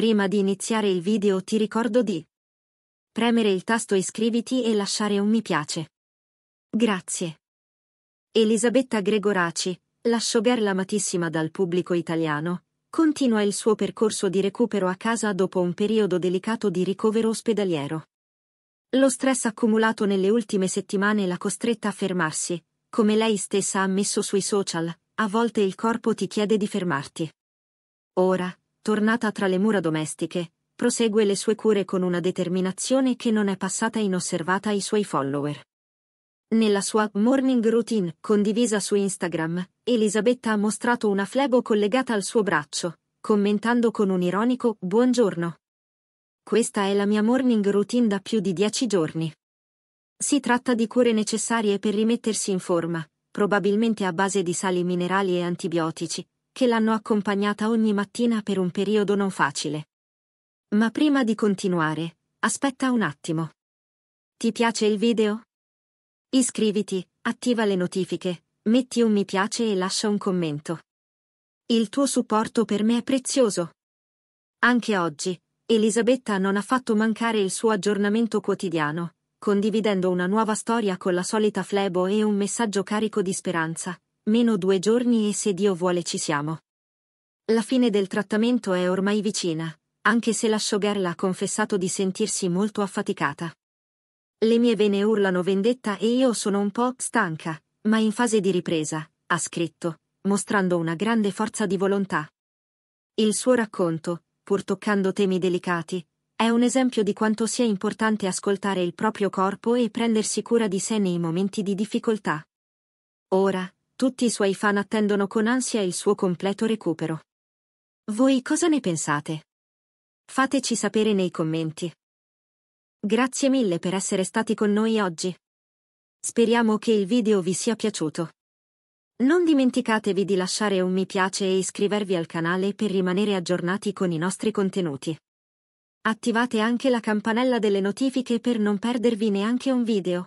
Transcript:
Prima di iniziare il video ti ricordo di premere il tasto iscriviti e lasciare un mi piace. Grazie. Elisabetta Gregoraci, la showgirl amatissima dal pubblico italiano, continua il suo percorso di recupero a casa dopo un periodo delicato di ricovero ospedaliero. Lo stress accumulato nelle ultime settimane l'ha costretta a fermarsi, come lei stessa ha ammesso sui social, a volte il corpo ti chiede di fermarti. Ora, tornata tra le mura domestiche, prosegue le sue cure con una determinazione che non è passata inosservata ai suoi follower. Nella sua morning routine, condivisa su Instagram, Elisabetta ha mostrato una flebo collegata al suo braccio, commentando con un ironico Buongiorno. Questa è la mia morning routine da più di dieci giorni. Si tratta di cure necessarie per rimettersi in forma, probabilmente a base di sali minerali e antibiotici, che l'hanno accompagnata ogni mattina per un periodo non facile. Ma prima di continuare, aspetta un attimo. Ti piace il video? Iscriviti, attiva le notifiche, metti un mi piace e lascia un commento. Il tuo supporto per me è prezioso. Anche oggi, Elisabetta non ha fatto mancare il suo aggiornamento quotidiano, condividendo una nuova storia con la solita flebo e un messaggio carico di speranza, meno due giorni e se Dio vuole ci siamo. La fine del trattamento è ormai vicina, anche se la showgirl ha confessato di sentirsi molto affaticata. Le mie vene urlano vendetta e io sono un po' stanca, ma in fase di ripresa, ha scritto, mostrando una grande forza di volontà. Il suo racconto, pur toccando temi delicati, è un esempio di quanto sia importante ascoltare il proprio corpo e prendersi cura di sé nei momenti di difficoltà. Ora, tutti i suoi fan attendono con ansia il suo completo recupero. Voi cosa ne pensate? Fateci sapere nei commenti. Grazie mille per essere stati con noi oggi. Speriamo che il video vi sia piaciuto. Non dimenticatevi di lasciare un mi piace e iscrivervi al canale per rimanere aggiornati con i nostri contenuti. Attivate anche la campanella delle notifiche per non perdervi neanche un video.